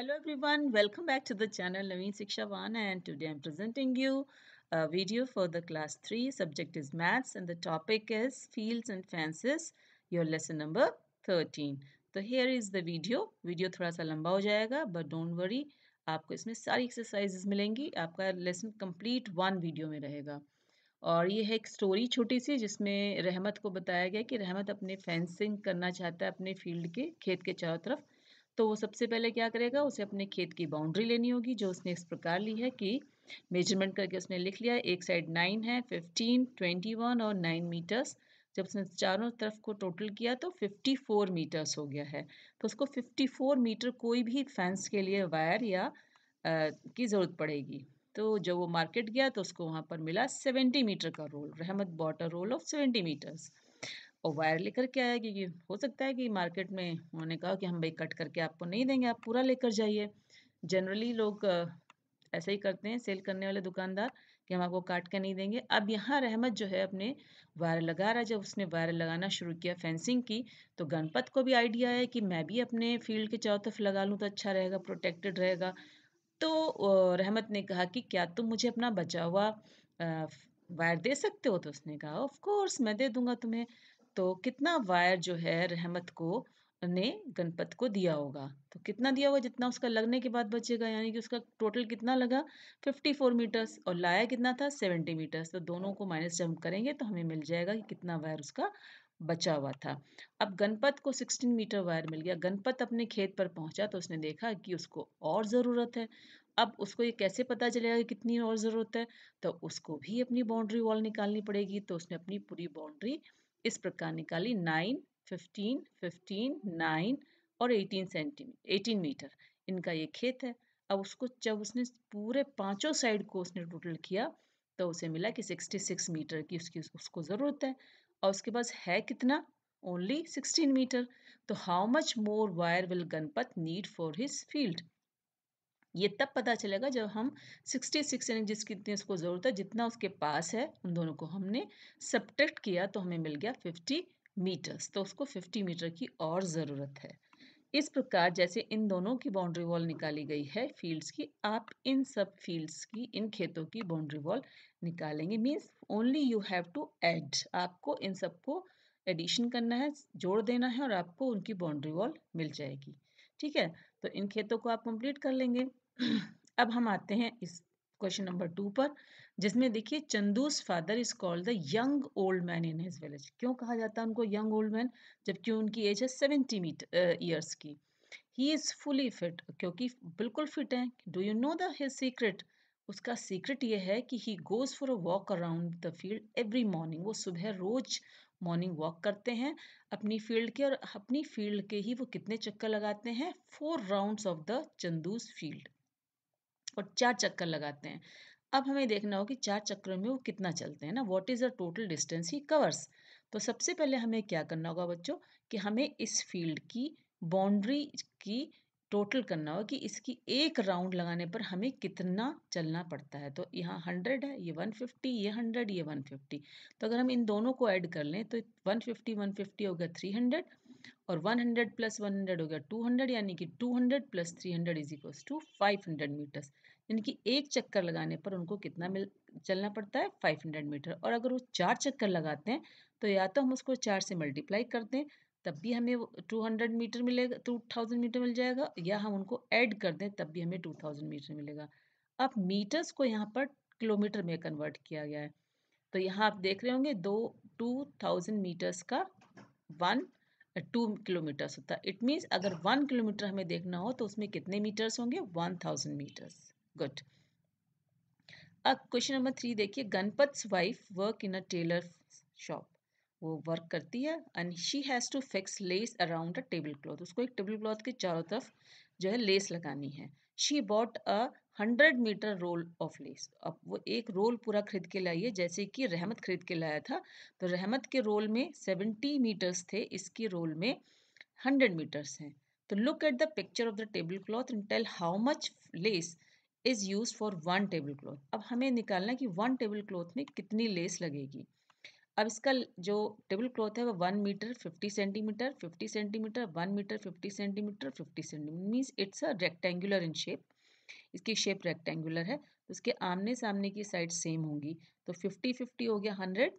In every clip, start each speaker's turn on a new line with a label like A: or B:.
A: Hello everyone welcome back to the channel Naveen Shiksha one and today I am presenting you a video for the class three subject is maths and the topic is fields and fences your lesson number thirteen तो here is the video video थोड़ा सा लंबा हो जाएगा but don't worry आपको इसमें सारी exercises मिलेंगी आपका लेसन कंप्लीट वन वीडियो में रहेगा और ये है एक स्टोरी छोटी सी जिसमें रहमत को बताया गया कि रहमत अपने फेंसिंग करना चाहता है अपने फील्ड के खेत के चारों तरफ तो वो सबसे पहले क्या करेगा उसे अपने खेत की बाउंड्री लेनी होगी जो उसने इस प्रकार ली है कि मेजरमेंट करके उसने लिख लिया एक साइड नाइन है फिफ्टीन ट्वेंटी वन और नाइन मीटर्स जब उसने चारों तरफ को टोटल किया तो फिफ़्टी फोर मीटर्स हो गया है तो उसको फिफ्टी फ़ोर मीटर कोई भी फैंस के लिए वायर या आ, की ज़रूरत पड़ेगी तो जब वो मार्केट गया तो उसको वहाँ पर मिला सेवेंटी मीटर का roll Rahmat bought roll of seventy meters और वायर लेकर के आया क्योंकि हो सकता है कि मार्केट में उन्होंने कहा कि हम भाई कट करके आपको नहीं देंगे आप पूरा लेकर जाइए जनरली लोग ऐसा ही करते हैं सेल करने वाले दुकानदार कि हम आपको काट के नहीं देंगे अब यहाँ रहमत जो है अपने वायर लगा रहा है जब उसने वायर लगाना शुरू किया फेंसिंग की तो गणपत को भी आइडिया है कि मैं भी अपने फील्ड के चारों तरफ लगा लूँ तो अच्छा रहेगा प्रोटेक्टेड रहेगा तो रहमत ने कहा कि क्या तुम मुझे अपना बचा हुआ वायर दे सकते हो तो उसने कहा ऑफ कोर्स मैं दे दूंगा तुम्हें तो कितना वायर जो है रहमत को ने गणपत को दिया होगा तो कितना दिया होगा जितना उसका लगने के बाद बचेगा यानी कि उसका टोटल कितना लगा 54 मीटर्स और लाया कितना था 70 मीटर्स तो दोनों को माइनस जब हम करेंगे तो हमें मिल जाएगा कि कितना वायर उसका बचा हुआ था अब गणपत को 16 मीटर वायर मिल गया गणपत अपने खेत पर पहुंचा तो उसने देखा कि उसको और ज़रूरत है अब उसको ये कैसे पता चलेगा कि कितनी और ज़रूरत है तो उसको भी अपनी बाउंड्री वॉल निकालनी पड़ेगी तो उसने अपनी पूरी बाउंड्री इस प्रकार निकाली नाइन फिफ्टीन फिफ्टीन नाइन और एटीन सेंटीमीटर एटीन मीटर इनका ये खेत है अब उसको जब उसने पूरे पांचों साइड को उसने टोटल किया तो उसे मिला कि सिक्सटी सिक्स मीटर की उसकी उसको ज़रूरत है और उसके पास है कितना ओनली सिक्सटीन मीटर तो how much more wire will Ganpat need for his field ये तब पता चलेगा जब हम 66 यानी जिस कितनी उसको ज़रूरत है जितना उसके पास है उन दोनों को हमने सब्ट्रैक्ट किया तो हमें मिल गया 50 मीटर्स तो उसको 50 मीटर की और ज़रूरत है इस प्रकार जैसे इन दोनों की बाउंड्री वॉल निकाली गई है फील्ड्स की आप इन सब फील्ड्स की इन खेतों की बाउंड्री वॉल निकालेंगे means only you have to add आपको इन सबको एडिशन करना है जोड़ देना है और आपको उनकी बाउंड्री वॉल मिल जाएगी ठीक है तो इन खेतों को आप कंप्लीट कर लेंगे अब हम आते हैं इस क्वेश्चन नंबर टू पर जिसमें देखिए Chandu's father is called the young old man in his village क्यों कहा जाता है उनको यंग ओल्ड मैन जबकि उनकी एज है सेवेंटी मीटर ईयर्स की ही इज़ फुली फिट क्योंकि बिल्कुल फिट हैं do you know the his secret उसका सीक्रेट ये है कि he goes for a walk around the field every morning वो सुबह रोज़ मॉर्निंग वॉक करते हैं अपनी फील्ड के और अपनी फील्ड के ही वो कितने चक्कर लगाते हैं four rounds of the Chandu's field और चार चक्कर लगाते हैं अब हमें देखना हो कि चार चक्करों में वो कितना चलते हैं ना what is the total distance he covers तो सबसे पहले हमें क्या करना होगा बच्चों कि हमें इस फील्ड की बाउंड्री की टोटल करना होगा कि इसकी एक राउंड लगाने पर हमें कितना चलना पड़ता है तो यहाँ हंड्रेड है ये वन फिफ्टी ये हंड्रेड ये वन फिफ्टी तो अगर हम इन दोनों को ऐड कर लें तो वन फिफ्टी वन फिफ्टी हो गया थ्री हंड्रेड और 100 प्लस 100 हो गया 200 यानी कि 200 plus 300 is equal to hundred meters यानी कि एक चक्कर लगाने पर उनको कितना मिल चलना पड़ता है 500 मीटर और अगर वो चार चक्कर लगाते हैं तो या तो हम उसको चार से मल्टीप्लाई करते हैं तब भी हमें टू हंड्रेड मीटर मिलेगा टू थाउजेंड मीटर मिल जाएगा या हम उनको ऐड कर दें तब भी हमें टू थाउजेंड मीटर मिलेगा अब मीटर्स को यहाँ पर किलोमीटर में कन्वर्ट किया गया है तो यहाँ आप देख रहे होंगे दो टू थाउजेंड मीटर्स का वन टू किलोमीटर्स होता है इट मीन्स अगर वन हाँ। किलोमीटर हमें देखना हो तो उसमें कितने मीटर्स होंगे वन थाउजेंड मीटर्स गुड अब क्वेश्चन नंबर थ्री देखिए Ganpat wife work in a tailor shop वो वर्क करती है and she has to fix lace around a table cloth उसको एक टेबल क्लॉथ के चारों तरफ जो है लेस लगानी है she bought a hundred meter roll of lace अब वो एक रोल पूरा खरीद के लाइए जैसे कि रहमत खरीद के लाया था तो रहमत के रोल में सेवेंटी मीटर्स थे इसके रोल में हंड्रेड मीटर्स हैं तो look at the picture of the table cloth and tell how much lace is use for one table cloth अब हमें निकालना कि वन टेबल क्लॉथ में कितनी लेस लगेगी अब इसका जो टेबल क्लॉथ है वो one meter fifty centimeter fifty centimeter one meter fifty centimeter fifty centimeter means it's a rectangular in shape इसकी शेप रेक्टेंगुलर है तो इसके आमने सामने की साइड सेम होंगी तो फिफ्टी फिफ्टी हो गया हंड्रेड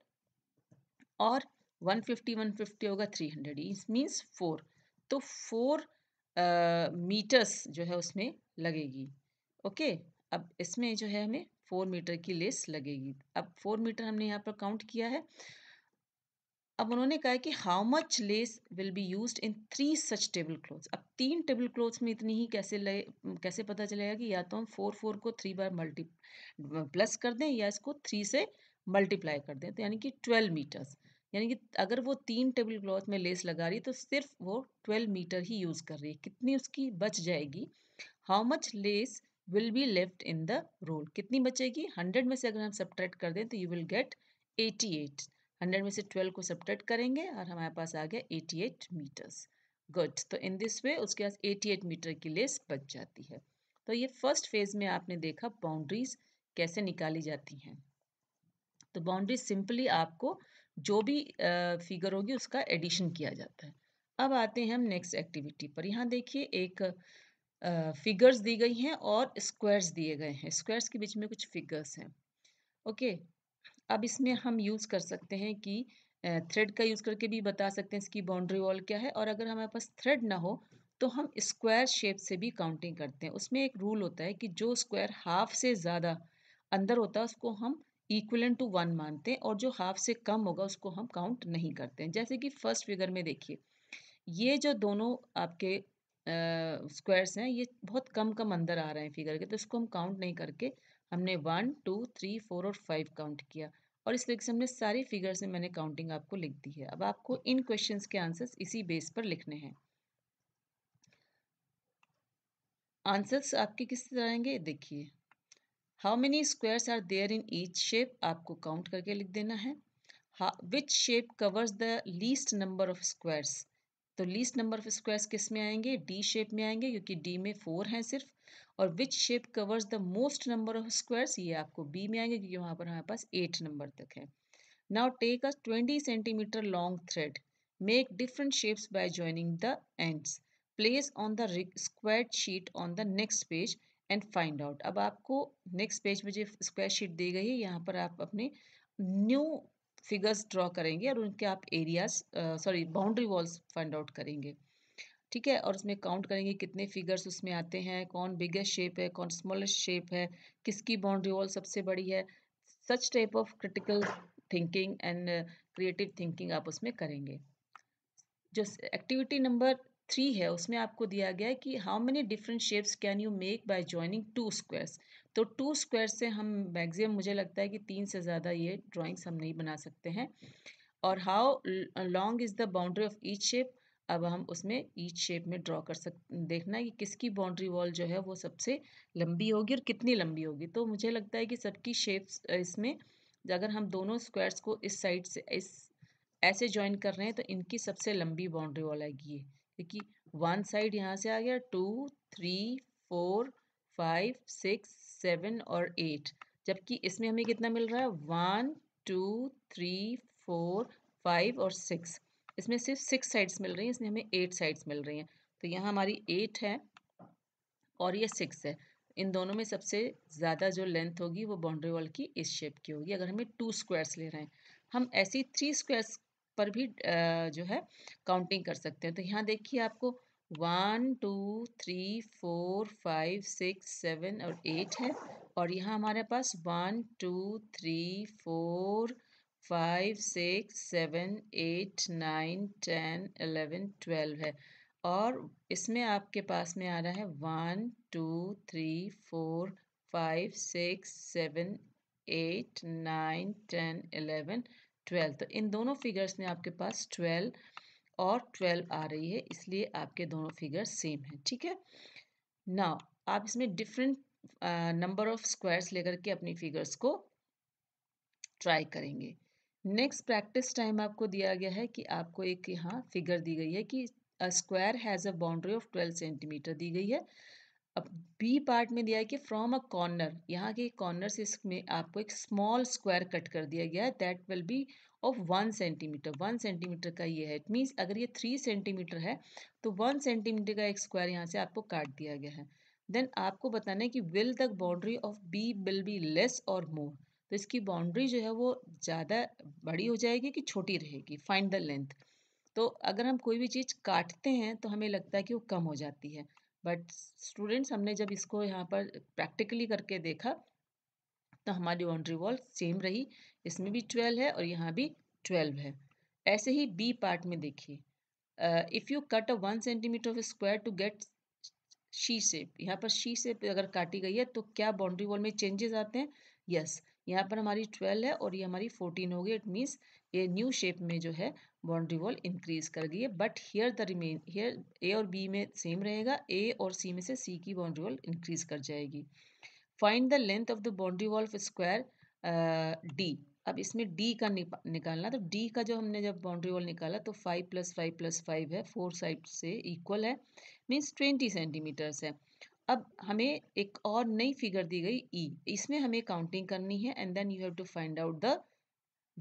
A: और वन फिफ्टी वन फिफ्टी होगा three hundred is means four तो फोर मीटर्स जो है उसमें लगेगी ओके अब इसमें जो है हमें फोर मीटर की लेस लगेगी अब फोर मीटर हमने यहाँ पर काउंट किया है अब उन्होंने कहा कि how much lace will be use in three such table cloths अब तीन टेबल क्लोथ्स में इतनी ही कैसे ले कैसे पता चलेगा कि या तो हम फोर फोर को थ्री बार मल्टी प्लस कर दें या इसको थ्री से मल्टीप्लाई कर दें तो यानी कि ट्वेल्व मीटर्स यानी कि अगर वो तीन टेबल क्लॉथ में लेस लगा रही है तो सिर्फ वो ट्वेल्व मीटर ही यूज़ कर रही है कितनी उसकी बच जाएगी how much lace will be left in the roll कितनी बचेगी हंड्रेड में से अगर हम सब्ट्रैक्ट कर दें तो you will get eighty eight hundred में से ट्वेल्व को सब्ट्रैक्ट करेंगे और हमारे पास आ गया एटी एट मीटर्स गुड तो इन दिस वे उसके पास एटी एट मीटर की लेस बच जाती है तो ये फर्स्ट फेज में आपने देखा बाउंड्रीज कैसे निकाली जाती हैं तो बाउंड्रीज सिंपली आपको जो भी फिगर होगी उसका एडिशन किया जाता है अब आते हैं हम नेक्स्ट एक्टिविटी पर यहाँ देखिए एक फिगर्स दी गई हैं और स्क्वायर्स दिए गए हैं स्क्वायर्स के बीच में कुछ फिगर्स हैं ओके okay, अब इसमें हम यूज़ कर सकते हैं कि थ्रेड का यूज़ करके भी बता सकते हैं इसकी बाउंड्री वॉल क्या है और अगर हमारे पास थ्रेड ना हो तो हम स्क्वायर शेप से भी काउंटिंग करते हैं उसमें एक रूल होता है कि जो स्क्वायर हाफ से ज़्यादा अंदर होता है उसको हम इक्वलन टू वन मानते हैं और जो हाफ से कम होगा उसको हम काउंट नहीं करते हैं जैसे कि फर्स्ट फिगर में देखिए ये जो दोनों आपके स्क्वायर्स हैं ये बहुत कम कम अंदर आ रहे हैं फिगर के तो इसको हम काउंट नहीं करके हमने वन टू थ्री फोर और फाइव काउंट किया और इस तरीके से हमने सारी फिगर्स में मैंने काउंटिंग आपको लिख दी है अब आपको इन क्वेश्चन के आंसर्स इसी बेस पर लिखने हैं आंसर्स आपके किस तरह आएंगे देखिए how many squares are there in each shape आपको काउंट करके लिख देना है which shape covers the least number of squares तो लीस्ट नंबर ऑफ स्क्वायर्स किस में आएंगे डी शेप में आएंगे क्योंकि डी में फोर हैं सिर्फ और which shape covers the most number of squares ये आपको बी में आएंगे क्योंकि वहाँ पर हमारे पास एट नंबर तक है now take a twenty centimeter long thread make different shapes by joining the ends place on the square sheet on the next page and find out अब आपको नेक्स्ट पेज में जो स्क्वायर शीट दी गई है यहाँ पर आप अपने न्यू फिगर्स ड्रॉ करेंगे और उनके आप areas sorry boundary walls find out करेंगे ठीक है और उसमें काउंट करेंगे कितने फिगर्स उसमें आते हैं कौन बिगेस्ट शेप है कौन स्मॉलेस्ट शेप है किसकी बाउंड्री वॉल सबसे बड़ी है such type of critical thinking and creative thinking आप उसमें करेंगे जो एक्टिविटी नंबर थ्री है उसमें आपको दिया गया है कि how many different shapes can you make by joining two squares तो टू स्क्वायर से हम मैक्सिमम मुझे लगता है कि तीन से ज़्यादा ये ड्राइंग्स हम नहीं बना सकते हैं और how long is the boundary of each shape अब हम उसमें ईच शेप में ड्रॉ कर सक देखना है कि किसकी बाउंड्री वॉल जो है वो सबसे लंबी होगी और कितनी लंबी होगी तो मुझे लगता है कि सबकी शेप्स इसमें अगर हम दोनों स्क्वायर्स को इस साइड से इस ऐसे ज्वाइन कर रहे हैं तो इनकी सबसे लंबी बाउंड्री वॉल आएगी ये क्योंकि वन साइड यहाँ से आ गया two three four five six seven और एट जबकि इसमें हमें कितना मिल रहा है one two three four five और सिक्स इसमें सिर्फ सिक्स साइड्स मिल रही हैं इसमें हमें एट साइड्स मिल रही हैं तो यहाँ हमारी एट है और ये सिक्स है इन दोनों में सबसे ज़्यादा जो लेंथ होगी वो बाउंड्री वॉल की इस शेप की होगी अगर हमें टू स्क्वायर्स ले रहे हैं हम ऐसी थ्री स्क्वायर्स पर भी जो है काउंटिंग कर सकते हैं तो यहाँ देखिए आपको one two three four five six seven और एट है और यहाँ हमारे पास one two three four five six seven eight nine ten eleven twelve है और इसमें आपके पास में आ रहा है one two three four five six seven eight nine ten eleven twelve तो इन दोनों फिगर्स में आपके पास ट्वेल्व और ट्वेल्व आ रही है इसलिए आपके दोनों फिगर्स सेम हैं ठीक है ना आप इसमें डिफरेंट नंबर ऑफ स्क्वायर्स लेकर के अपनी फिगर्स को ट्राई करेंगे नेक्स्ट प्रैक्टिस टाइम आपको दिया गया है कि आपको एक यहाँ फिगर दी गई है कि a square has a boundary of twelve centimeter दी गई है अब बी पार्ट में दिया है कि फ्रॉम अ कॉर्नर यहाँ के कॉर्नर से इसमें आपको एक स्मॉल स्क्वायर कट कर दिया गया है that will be of one centimeter one centimeter का ये है इट मीन्स अगर ये थ्री सेंटीमीटर है तो वन सेंटीमीटर का एक स्क्वायर यहाँ से आपको काट दिया गया है देन आपको बताना है कि will the boundary of be will be less और मोर तो इसकी बाउंड्री जो है वो ज़्यादा बड़ी हो जाएगी कि छोटी रहेगी फाइंड द लेंथ तो अगर हम कोई भी चीज़ काटते हैं तो हमें लगता है कि वो कम हो जाती है बट स्टूडेंट्स हमने जब इसको यहाँ पर प्रैक्टिकली करके देखा तो हमारी बाउंड्री वॉल सेम रही इसमें भी ट्वेल्व है और यहाँ भी ट्वेल्व है ऐसे ही बी पार्ट में देखिए if you cut a one centimeter of square to get she shape यहाँ पर शी शेप अगर काटी गई है तो क्या बाउंड्री वॉल में चेंजेस आते हैं यस yes. यहाँ पर हमारी ट्वेल्व है और ये हमारी फोर्टीन हो गई इट मीन्स ये न्यू शेप में जो है बाउंड्री वॉल इंक्रीज कर गई है but here the remain here A और बी में सेम रहेगा ए और सी में से सी की बाउंड्री वॉल इंक्रीज कर जाएगी find the length of the boundary wall square D अब इसमें डी का निकालना तो डी का जो हमने जब बाउंड्री वॉल निकाला तो five plus five plus five है फोर साइड से इक्वल है मीन्स ट्वेंटी सेंटीमीटर्स है अब हमें एक और नई फिगर दी गई ई e. इसमें हमें काउंटिंग करनी है and then you have to find out the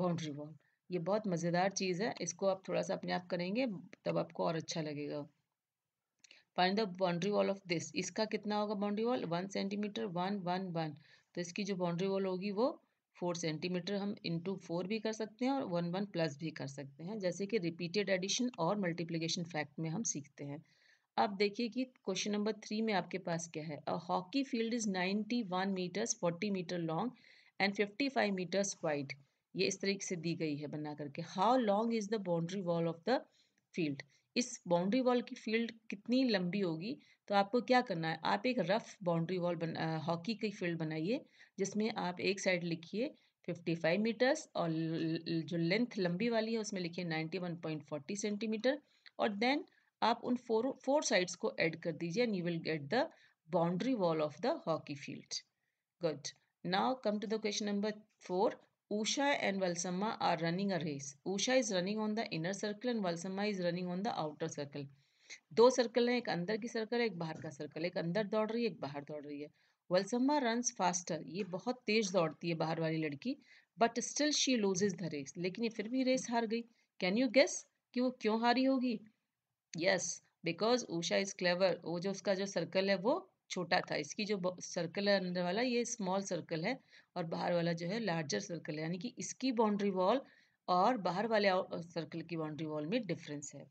A: boundary wall ये बहुत मज़ेदार चीज़ है इसको आप थोड़ा सा अपने आप करेंगे तब आपको और अच्छा लगेगा find the boundary wall of this इसका कितना होगा boundary wall one centimeter one one one तो इसकी जो बाउंड्री वॉल होगी वो फोर सेंटीमीटर हम इंटू फोर भी कर सकते हैं और वन वन प्लस भी कर सकते हैं जैसे कि रिपीटेड एडिशन और मल्टीप्लिकेशन फैक्ट में हम सीखते हैं आप देखिए कि क्वेश्चन नंबर थ्री में आपके पास क्या है a hockey field is 91 metres 40 metre long and 55 metres wide ये इस तरीके से दी गई है बना करके how long is the boundary wall of the field इस बाउंड्री वॉल की फील्ड कितनी लंबी होगी तो आपको क्या करना है आप एक रफ बाउंड्री वॉल हॉकी की फील्ड बनाइए जिसमें आप एक साइड लिखिए 55 मीटर्स और जो लेंथ लंबी वाली है उसमें लिखिए 91.40 सेंटीमीटर और देन आप उन फोर फोर साइड्स को ऐड कर दीजिए and you will get the boundary wall of the hockey field good now come to the question number four Usha and Valsamma are running a race. Usha is running on the inner circle and Valsamma is running on the outer circle. दो circle हैं एक अंदर की circle है एक बाहर का circle एक अंदर दौड़ रही है एक बाहर दौड़ रही है वलसम्मा रन्स फास्टर ये बहुत तेज दौड़ती है बाहर वाली लड़की but still she loses the race लेकिन ये फिर भी रेस हार गई कैन यू गेस कि वो क्यों हारी होगी yes because Usha is clever वो जो उसका जो सर्कल है वो छोटा था इसकी जो सर्कल है अंदर वाला ये स्मॉल सर्कल है और बाहर वाला जो है लार्जर सर्कल है यानी कि इसकी बाउंड्री वॉल और बाहर वाले सर्कल की बाउंड्री वॉल में डिफरेंस है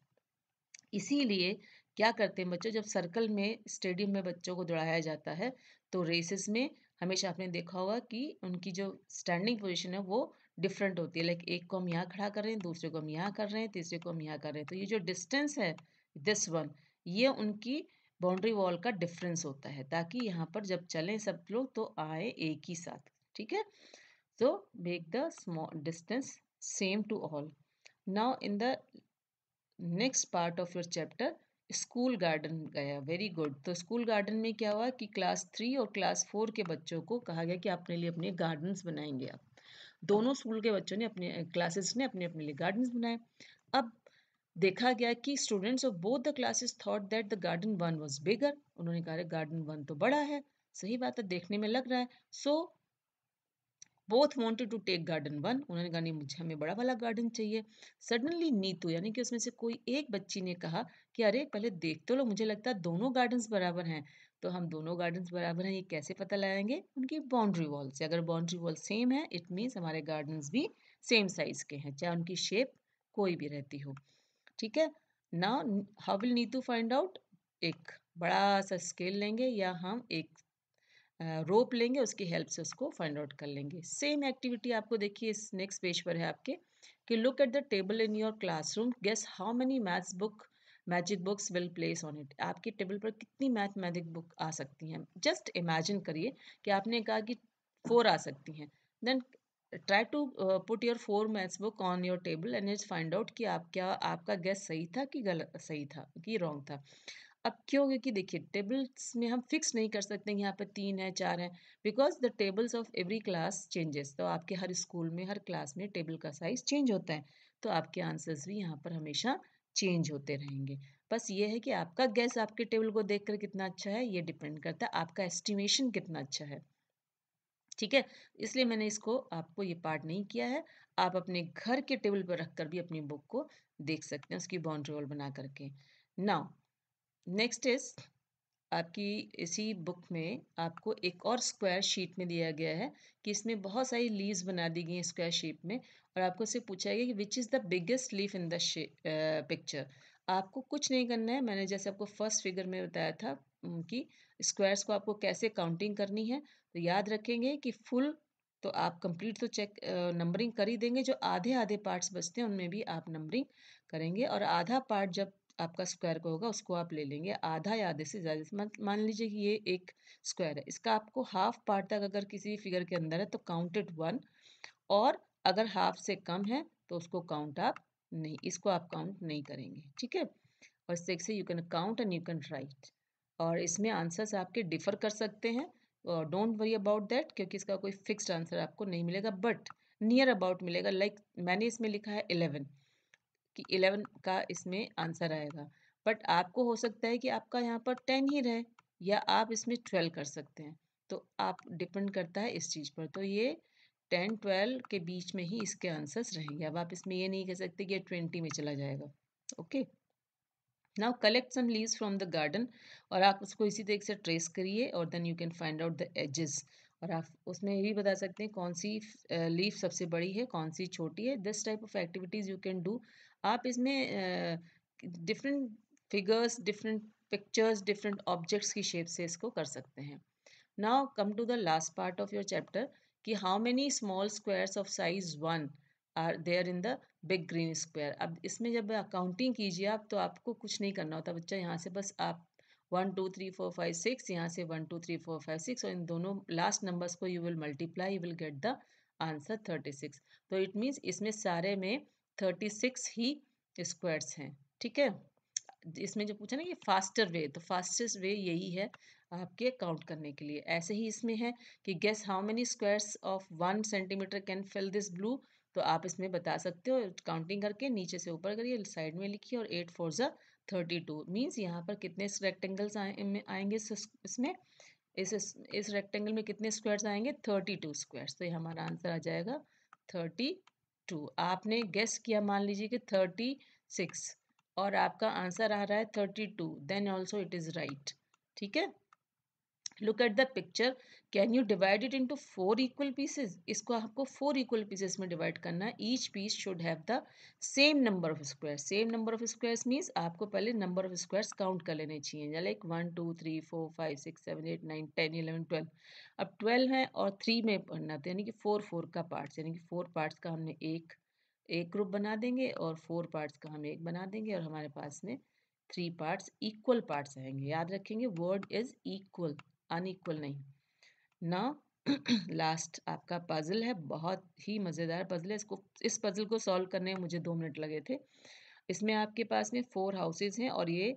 A: इसीलिए क्या करते हैं बच्चों जब सर्कल में स्टेडियम में बच्चों को दौड़ाया जाता है तो रेसेस में हमेशा आपने देखा होगा कि उनकी जो स्टैंडिंग पोजीशन है वो डिफरेंट होती है लाइक एक को हम यहाँ खड़ा कर रहे हैं दूसरे को हम यहाँ कर रहे हैं तीसरे को हम यहाँ कर रहे हैं तो ये जो डिस्टेंस है दिस वन ये उनकी बाउंड्री वॉल का डिफरेंस होता है ताकि यहाँ पर जब चलें सब लोग तो आए एक ही साथ ठीक है तो make the small distance same to all now in the next part of your chapter school garden गया वेरी गुड तो स्कूल गार्डन में क्या हुआ कि क्लास थ्री और क्लास फोर के बच्चों को कहा गया कि अपने लिए अपने गार्डन्स बनाएंगे आप दोनों स्कूल के बच्चों ने अपने क्लासेस ने अपने अपने लिए गार्डन्स बनाए अब देखा गया कि students of both the classes thought that the garden one was bigger उन्होंने कहा गार्डन वन तो बड़ा है सही बात है देखने में लग रहा है so both wanted to take garden one उन्होंने कहा नहीं मुझे हमें बड़ा वाला गार्डन चाहिए सडनली नीतू यानी कि उसमें से कोई एक बच्ची ने कहा कि अरे पहले देख तो लो मुझे लगता है दोनों गार्डन्स बराबर हैं तो हम दोनों गार्डन्स बराबर हैं ये कैसे पता लगाएंगे उनकी बाउंड्री वॉल से अगर बाउंड्री वॉल सेम है इट मीन्स हमारे गार्डन्स भी सेम साइज के हैं चाहे उनकी शेप कोई भी रहती हो ठीक है ना how will need to find out एक बड़ा सा स्केल लेंगे या हम एक रोप लेंगे उसकी हेल्प से उसको फाइंड आउट कर लेंगे सेम एक्टिविटी आपको देखिए इस नेक्स्ट पेज पर है आपके कि look at the table in your classroom guess how many maths book magic books will place on it आपके टेबल पर कितनी मैथमेटिक बुक आ सकती हैं जस्ट इमेजिन करिए कि आपने कहा कि फोर आ सकती हैं then try to put your four maths book on your table and is find out कि आप क्या आपका गैस सही था कि गलत सही था कि रॉन्ग था अब क्यों क्योंकि देखिए टेबल्स में हम फिक्स नहीं कर सकते यहाँ पर तीन है चार है because the tables of every class changes तो आपके हर स्कूल में हर क्लास में टेबल का साइज चेंज होता है तो आपके आंसर्स भी यहाँ पर हमेशा चेंज होते रहेंगे बस ये है कि आपका गैस आपके टेबल को देखकर कितना अच्छा है ये डिपेंड करता है आपका एस्टिमेशन कितना अच्छा है ठीक है इसलिए मैंने इसको आपको ये पार्ट नहीं किया है आप अपने घर के टेबल पर रखकर भी अपनी बुक को देख सकते हैं उसकी बाउंड्री वॉल बना करके नाउ नेक्स्ट इज आपकी इसी बुक में आपको एक और स्क्वायर शीट में दिया गया है कि इसमें बहुत सारी लीव्स बना दी गई हैं स्क्वायर शेप में और आपको उससे पूछा गया कि which is the biggest leaf in the picture आपको कुछ नहीं करना है मैंने जैसे आपको फर्स्ट फिगर में बताया था कि स्क्वायर्स को आपको कैसे काउंटिंग करनी है तो याद रखेंगे कि फुल तो आप कंप्लीट तो चेक नंबरिंग कर ही देंगे जो आधे आधे पार्ट्स बचते हैं उनमें भी आप नंबरिंग करेंगे और आधा पार्ट जब आपका स्क्वायर का होगा उसको आप ले लेंगे आधा या आधे से ज़्यादा मान लीजिए कि ये एक स्क्वायर है इसका आपको हाफ पार्ट तक अगर किसी फिगर के अंदर है तो काउंटेड वन और अगर हाफ से कम है तो उसको काउंट आप नहीं इसको आप काउंट नहीं करेंगे ठीक है और six you can count and you can write और इसमें आंसर्स आपके डिफर कर सकते हैं और डोंट वरी अबाउट दैट क्योंकि इसका कोई फिक्स्ड आंसर आपको नहीं मिलेगा बट नियर अबाउट मिलेगा लाइक like, मैंने इसमें लिखा है इलेवन कि इलेवन का इसमें आंसर आएगा बट आपको हो सकता है कि आपका यहाँ पर टेन ही रहे या आप इसमें ट्वेल्व कर सकते हैं तो आप डिपेंड करता है इस चीज़ पर तो ये टेन ट्वेल्व के बीच में ही इसके आंसर्स रहेंगे अब आप इसमें ये नहीं कह सकते कि ट्वेंटी में चला जाएगा okay now collect some leaves from the garden और आप उसको इसी तरीके से ट्रेस करिए और then you can find out the edges और आप उसमें ये भी बता सकते हैं कौन सी लीफ सबसे बड़ी है कौन सी छोटी है this type of activities you can do आप इसमें different figures different pictures different objects की शेप से इसको कर सकते हैं now come to the last part of your chapter कि how many small squares of size one are there in the big green square अब इसमें जब अकाउंटिंग कीजिए आप तो आपको कुछ नहीं करना होता बच्चा यहाँ से बस आप one two three four five six यहाँ से one two three four five six और इन दोनों लास्ट नंबर्स को you will multiply you will get the answer thirty six तो इट मीन्स इसमें सारे में थर्टी सिक्स ही स्क्वायर्स हैं ठीक है इसमें जो पूछा ना कि फास्टर वे तो फास्टेस्ट वे यही है आपके काउंट करने के लिए ऐसे ही इसमें है कि guess how many squares of one centimetre can fill this blue तो आप इसमें बता सकते हो काउंटिंग करके नीचे से ऊपर करिए साइड में लिखिए और एट फोर ज थर्टी टू मीन्स यहाँ पर कितने रेक्टेंगल्स आए, आएंगे इसमें इस इस रेक्टेंगल में कितने स्क्वायर्स आएंगे थर्टी टू स्क्वायर्स तो ये हमारा आंसर आ जाएगा थर्टी टू आपने गेस किया मान लीजिए कि थर्टी सिक्स और आपका आंसर आ रहा है thirty two then also it is right ठीक है look at the picture can you divide it into four equal pieces इसको आपको फोर इक्वल पीसेज में डिवाइड करना है each piece should have the same number of square same number of squares means आपको पहले number of squares count कर लेने चाहिए like one two three four five six seven eight nine ten eleven twelve अब twelve हैं और three में पढ़ना था तो यानी कि फोर फोर का पार्ट्स यानी कि फोर पार्ट्स का हमने एक एक ग्रुप बना देंगे और फोर पार्ट्स का हम एक बना देंगे और हमारे पास में थ्री पार्ट्स इक्वल पार्ट्स आएंगे याद रखेंगे वर्ड इज इक्वल अनइक्वल नहीं ना लास्ट आपका पजल है बहुत ही मज़ेदार पजल है इसको इस पजल को सॉल्व करने में मुझे दो मिनट लगे थे इसमें आपके पास में फोर हाउसेज हैं और ये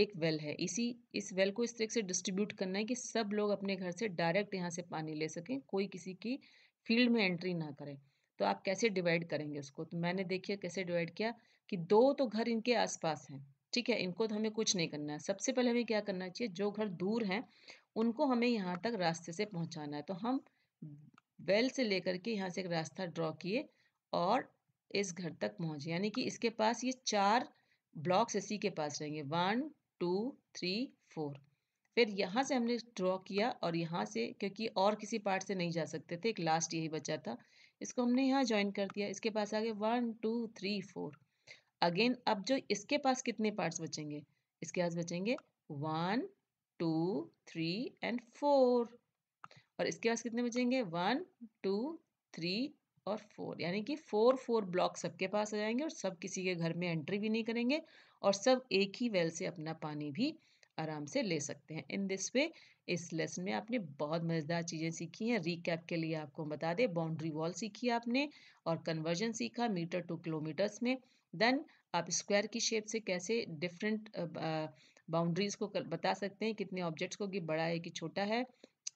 A: एक वेल है इसी इस वेल को इस तरह से डिस्ट्रीब्यूट करना है कि सब लोग अपने घर से डायरेक्ट यहाँ से पानी ले सकें कोई किसी की फील्ड में एंट्री ना करें तो आप कैसे डिवाइड करेंगे उसको तो मैंने देखिए कैसे डिवाइड किया कि दो तो घर इनके आसपास हैं ठीक है इनको तो हमें कुछ नहीं करना है सबसे पहले हमें क्या करना चाहिए जो घर दूर हैं उनको हमें यहाँ तक रास्ते से पहुँचाना है तो हम वेल से लेकर के यहाँ से एक रास्ता ड्रॉ किए और इस घर तक पहुँचे यानी कि इसके पास ये चार ब्लॉक्स इसी के पास रहेंगे वन टू थ्री फोर फिर यहाँ से हमने ड्रॉ किया और यहाँ से क्योंकि और किसी पार्ट से नहीं जा सकते थे एक लास्ट यही बचा था इसको हमने यहाँ ज्वाइन कर दिया इसके पास आगे one two three four again अब जो इसके पास कितने पार्ट्स बचेंगे इसके पास बचेंगे one two three and four और इसके पास कितने बचेंगे वन टू थ्री और फोर यानी कि फोर फोर ब्लॉक सबके पास आ जाएंगे और सब किसी के घर में एंट्री भी नहीं करेंगे और सब एक ही वेल से अपना पानी भी आराम से ले सकते हैं इन दिस वे इस लेसन में आपने बहुत मज़ेदार चीज़ें सीखी हैं रीकैप के लिए आपको बता दें बाउंड्री वॉल सीखी आपने और कन्वर्जन सीखा मीटर टू किलोमीटर्स में देन आप स्क्वायर की शेप से कैसे डिफरेंट बाउंड्रीज को कर, बता सकते हैं कितने ऑब्जेक्ट्स को कि बड़ा है कि छोटा है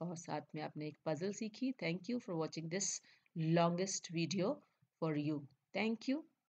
A: और साथ में आपने एक पजल सीखी thank you for watching this longest video for you thank you